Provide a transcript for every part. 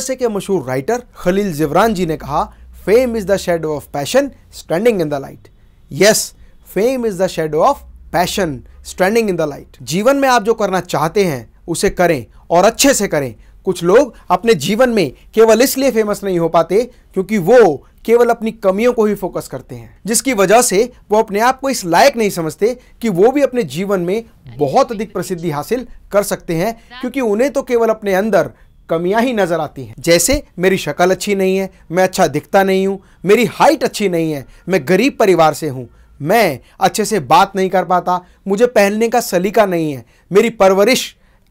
USA के मशहूर writer Khalil जिवरान ji ने कहा fame is the shadow of passion standing in the light yes fame is the shadow of passion standing in the light जीवन में आप जो करना चाहते हैं उसे करें और अच्छे से करें कुछ लोग अपने जीवन में केवल इसलिए फेमस नहीं हो पाते क्योंकि वो केवल अपनी कमियों को ही फोकस करते हैं जिसकी वजह से वो अपने आप को इस लायक नहीं समझते कि वो भी अपने जीवन में बहुत अधिक प्रसिद्धि हासिल कर सकते हैं क्योंकि उन्हें तो केवल अपने अंदर कमियां ही नज़र आती हैं जैसे मेरी शक्ल अच्छी नहीं है मैं अच्छा दिखता नहीं हूँ मेरी हाइट अच्छी नहीं है मैं गरीब परिवार से हूँ मैं अच्छे से बात नहीं कर पाता मुझे पहनने का सलीका नहीं है मेरी परवरिश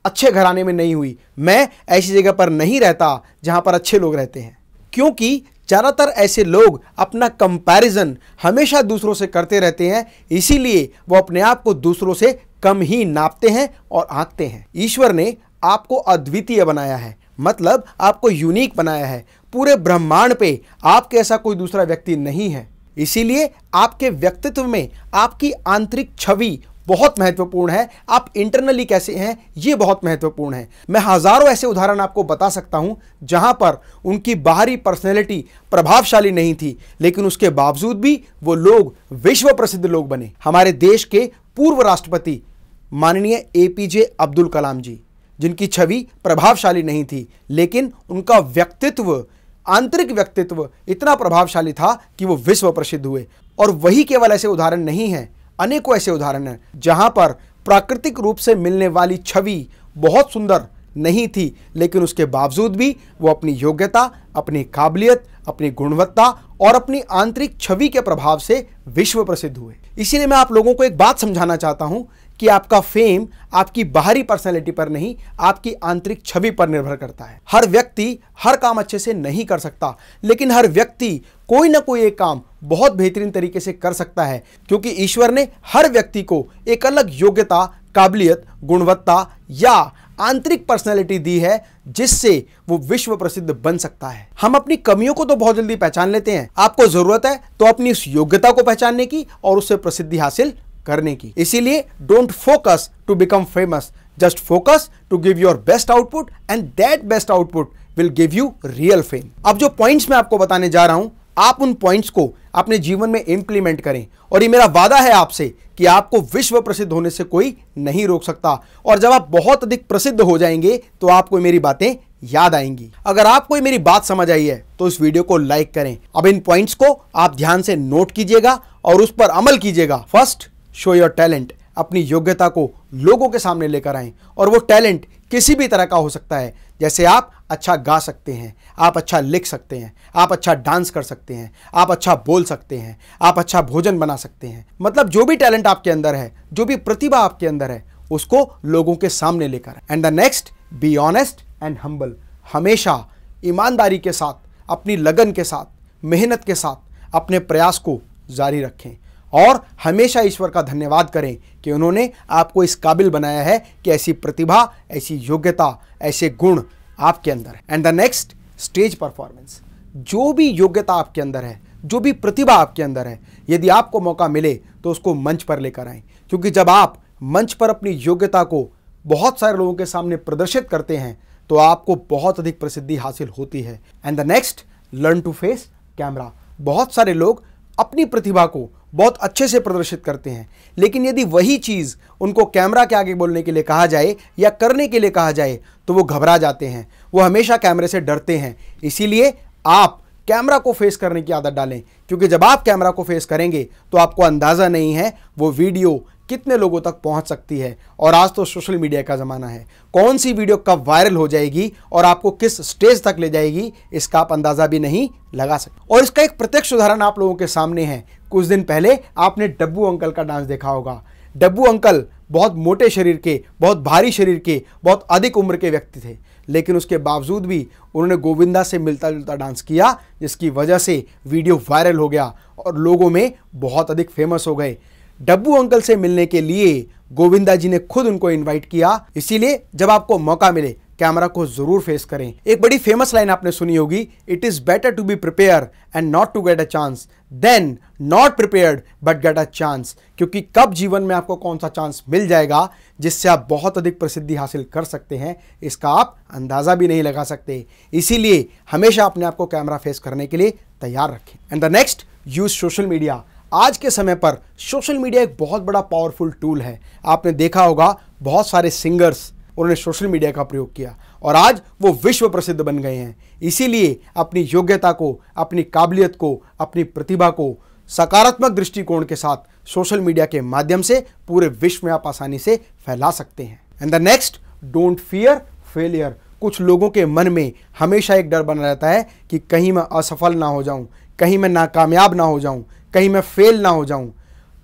अच्छे घराने में नहीं हुई मैं ऐसी जगह पर नहीं रहता जहाँ पर अच्छे लोग रहते हैं क्योंकि ज़्यादातर ऐसे लोग अपना कंपैरिजन हमेशा दूसरों से करते रहते हैं इसीलिए वो अपने आप को दूसरों से कम ही नापते हैं और आंकते हैं ईश्वर ने आपको अद्वितीय बनाया है मतलब आपको यूनिक बनाया है पूरे ब्रह्मांड पे आपके ऐसा कोई दूसरा व्यक्ति नहीं है इसीलिए आपके व्यक्तित्व में आपकी आंतरिक छवि बहुत महत्वपूर्ण है आप इंटरनली कैसे हैं ये बहुत महत्वपूर्ण है मैं हजारों ऐसे उदाहरण आपको बता सकता हूं जहां पर उनकी बाहरी पर्सनैलिटी प्रभावशाली नहीं थी लेकिन उसके बावजूद भी वो लोग विश्व प्रसिद्ध लोग बने हमारे देश के पूर्व राष्ट्रपति माननीय एपीजे अब्दुल कलाम जी जिनकी छवि प्रभावशाली नहीं थी लेकिन उनका व्यक्तित्व आंतरिक व्यक्तित्व इतना प्रभावशाली था कि वो विश्व प्रसिद्ध हुए और वही केवल ऐसे उदाहरण नहीं है अनेकों ऐसे उदाहरण हैं जहाँ पर प्राकृतिक रूप से मिलने वाली छवि बहुत सुंदर नहीं थी लेकिन उसके बावजूद भी वो अपनी योग्यता अपनी काबिलियत अपनी गुणवत्ता और अपनी आंतरिक छवि के प्रभाव से विश्व प्रसिद्ध हुए इसीलिए मैं आप लोगों को एक बात समझाना चाहता हूं कि आपका फेम आपकी बाहरी पर्सनैलिटी पर नहीं आपकी आंतरिक छवि पर निर्भर करता है हर व्यक्ति हर काम अच्छे से नहीं कर सकता लेकिन हर व्यक्ति कोई ना कोई एक काम बहुत बेहतरीन तरीके से कर सकता है क्योंकि ईश्वर ने हर व्यक्ति को एक अलग योग्यता काबिलियत गुणवत्ता या आंतरिक पर्सनैलिटी दी है जिससे वो विश्व प्रसिद्ध बन सकता है हम अपनी कमियों को तो बहुत जल्दी पहचान लेते हैं आपको जरूरत है तो अपनी उस योग्यता को पहचानने की और उससे प्रसिद्धि हासिल करने की इसीलिए don't focus to become famous just focus to give your best output and that best output will give you real fame अब जो पॉइंट्स मैं आपको बताने जा रहा हूं आप उन पॉइंट्स को अपने जीवन में इंप्लीमेंट करें और ये मेरा वादा है आपसे कि आपको विश्व प्रसिद्ध होने से कोई नहीं रोक सकता और जब आप बहुत अधिक प्रसिद्ध हो जाएंगे तो आपको मेरी बातें याद आएंगी अगर आपको ये मेरी बात समझ आई है तो इस वीडियो को लाइक करें अब इन पॉइंट्स को आप ध्यान से नोट कीजिएगा और उस पर अमल कीजिएगा फर्स्ट शो योर टैलेंट अपनी योग्यता को लोगों के सामने लेकर आएं और वो टैलेंट किसी भी तरह का हो सकता है जैसे आप अच्छा गा सकते हैं आप अच्छा लिख सकते हैं आप अच्छा डांस कर सकते हैं आप अच्छा बोल सकते हैं आप अच्छा भोजन बना सकते हैं मतलब जो भी टैलेंट आपके अंदर है जो भी प्रतिभा आपके अंदर है उसको लोगों के सामने लेकर and the next be honest and humble हमेशा ईमानदारी के साथ अपनी लगन के साथ मेहनत के साथ अपने प्रयास को जारी रखें और हमेशा ईश्वर का धन्यवाद करें कि उन्होंने आपको इस काबिल बनाया है कि ऐसी प्रतिभा ऐसी योग्यता ऐसे गुण आपके अंदर है and the next stage performance जो भी योग्यता आपके अंदर है जो भी प्रतिभा आपके अंदर है यदि आपको मौका मिले तो उसको मंच पर लेकर आएं क्योंकि जब आप मंच पर अपनी योग्यता को बहुत सारे लोगों के सामने प्रदर्शित करते हैं तो आपको बहुत अधिक प्रसिद्धि हासिल होती है and the next learn to face camera बहुत सारे लोग अपनी प्रतिभा को बहुत अच्छे से प्रदर्शित करते हैं लेकिन यदि वही चीज़ उनको कैमरा के आगे बोलने के लिए कहा जाए या करने के लिए कहा जाए तो वो घबरा जाते हैं वो हमेशा कैमरे से डरते हैं इसीलिए आप कैमरा को फेस करने की आदत डालें क्योंकि जब आप कैमरा को फेस करेंगे तो आपको अंदाज़ा नहीं है वो वीडियो कितने लोगों तक पहुंच सकती है और आज तो सोशल मीडिया का ज़माना है कौन सी वीडियो कब वायरल हो जाएगी और आपको किस स्टेज तक ले जाएगी इसका आप अंदाज़ा भी नहीं लगा सकते और इसका एक प्रत्यक्ष उदाहरण आप लोगों के सामने है कुछ दिन पहले आपने डब्बू अंकल का डांस देखा होगा डब्बू अंकल बहुत मोटे शरीर के बहुत भारी शरीर के बहुत अधिक उम्र के व्यक्ति थे लेकिन उसके बावजूद भी उन्होंने गोविंदा से मिलता जुलता डांस किया जिसकी वजह से वीडियो वायरल हो गया और लोगों में बहुत अधिक फेमस हो गए डब्बू अंकल से मिलने के लिए गोविंदा जी ने खुद उनको इनवाइट किया इसीलिए जब आपको मौका मिले कैमरा को जरूर फेस करें एक बड़ी फेमस लाइन आपने सुनी होगी it is better to be prepare and not to get a chance than not prepared but get a chance क्योंकि कब जीवन में आपको कौन सा चांस मिल जाएगा जिससे आप बहुत अधिक प्रसिद्धि हासिल कर सकते हैं इसका आप अंदाज़ा भी नहीं लगा सकते इसीलिए हमेशा अपने आप को कैमरा फेस करने के लिए तैयार रखें and the next use social media आज के समय पर सोशल मीडिया एक बहुत बड़ा पावरफुल टूल है आपने देखा होगा बहुत सारे सिंगर्स उन्होंने सोशल मीडिया का प्रयोग किया और आज वो विश्व प्रसिद्ध बन गए हैं इसीलिए अपनी योग्यता को अपनी काबिलियत को अपनी प्रतिभा को सकारात्मक दृष्टिकोण के साथ सोशल मीडिया के माध्यम से पूरे विश्व में आप आसानी से फैला सकते हैं and the next don't fear failure कुछ लोगों के मन में हमेशा एक डर बना रहता है कि कहीं मैं असफल ना हो जाऊं कहीं मैं नाकामयाब ना हो जाऊं कहीं मैं फेल ना हो जाऊं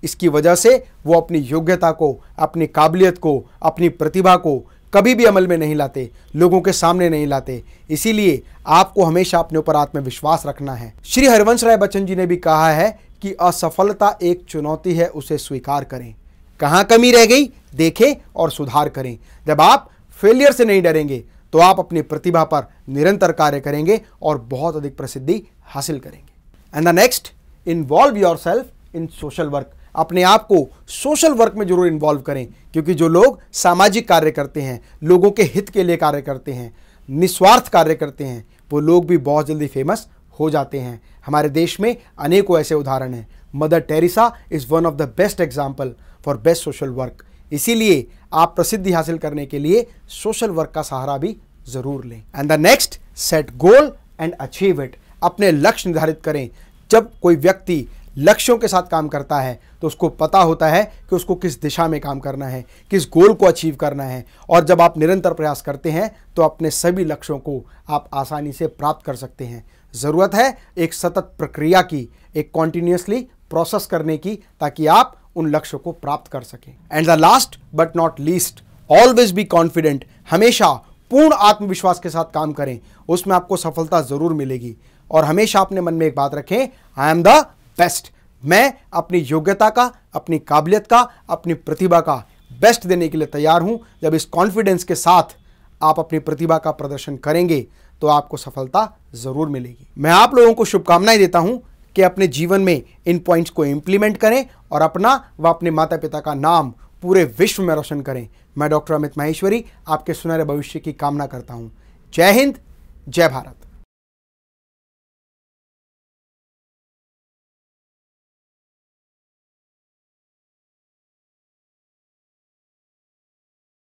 इसकी वजह से वो अपनी योग्यता को अपनी काबिलियत को अपनी प्रतिभा को कभी भी अमल में नहीं लाते लोगों के सामने नहीं लाते इसीलिए आपको हमेशा अपने ऊपर आत्मविश्वास रखना है श्री हरिवंश राय बच्चन जी ने भी कहा है कि असफलता एक चुनौती है उसे स्वीकार करें कहाँ कमी रह गई देखें और सुधार करें जब आप फेलियर से नहीं डरेंगे तो आप अपनी प्रतिभा पर निरंतर कार्य करेंगे और बहुत अधिक प्रसिद्धि हासिल करेंगे and the next involve yourself in social work अपने आप को सोशल वर्क में जरूर इन्वॉल्व करें क्योंकि जो लोग सामाजिक कार्य करते हैं लोगों के हित के लिए कार्य करते हैं निस्वार्थ कार्य करते हैं वो लोग भी बहुत जल्दी फेमस हो जाते हैं हमारे देश में अनेकों ऐसे उदाहरण हैं Mother Teresa is one of the best example for best social work इसीलिए आप प्रसिद्धि हासिल करने के लिए सोशल वर्क का सहारा भी ज़रूर लें and the next set goal and achieve it अपने लक्ष्य निर्धारित करें जब कोई व्यक्ति लक्ष्यों के साथ काम करता है तो उसको पता होता है कि उसको किस दिशा में काम करना है किस गोल को अचीव करना है और जब आप निरंतर प्रयास करते हैं तो अपने सभी लक्ष्यों को आप आसानी से प्राप्त कर सकते हैं ज़रूरत है एक सतत प्रक्रिया की एक कॉन्टिन्यूसली प्रोसेस करने की ताकि आप उन लक्ष्यों को प्राप्त कर सकें and the last but not least always be confident हमेशा पूर्ण आत्मविश्वास के साथ काम करें उसमें आपको सफलता ज़रूर मिलेगी और हमेशा अपने मन में एक बात रखें आई एम द बेस्ट मैं अपनी योग्यता का अपनी काबिलियत का अपनी प्रतिभा का बेस्ट देने के लिए तैयार हूं जब इस कॉन्फिडेंस के साथ आप अपनी प्रतिभा का प्रदर्शन करेंगे तो आपको सफलता ज़रूर मिलेगी मैं आप लोगों को शुभकामनाएं देता हूं कि अपने जीवन में इन पॉइंट्स को इम्प्लीमेंट करें और अपना व अपने माता पिता का नाम पूरे विश्व में रोशन करें मैं डॉक्टर अमित माहेश्वरी आपके सुनहरे भविष्य की कामना करता हूँ जय हिंद जय भारत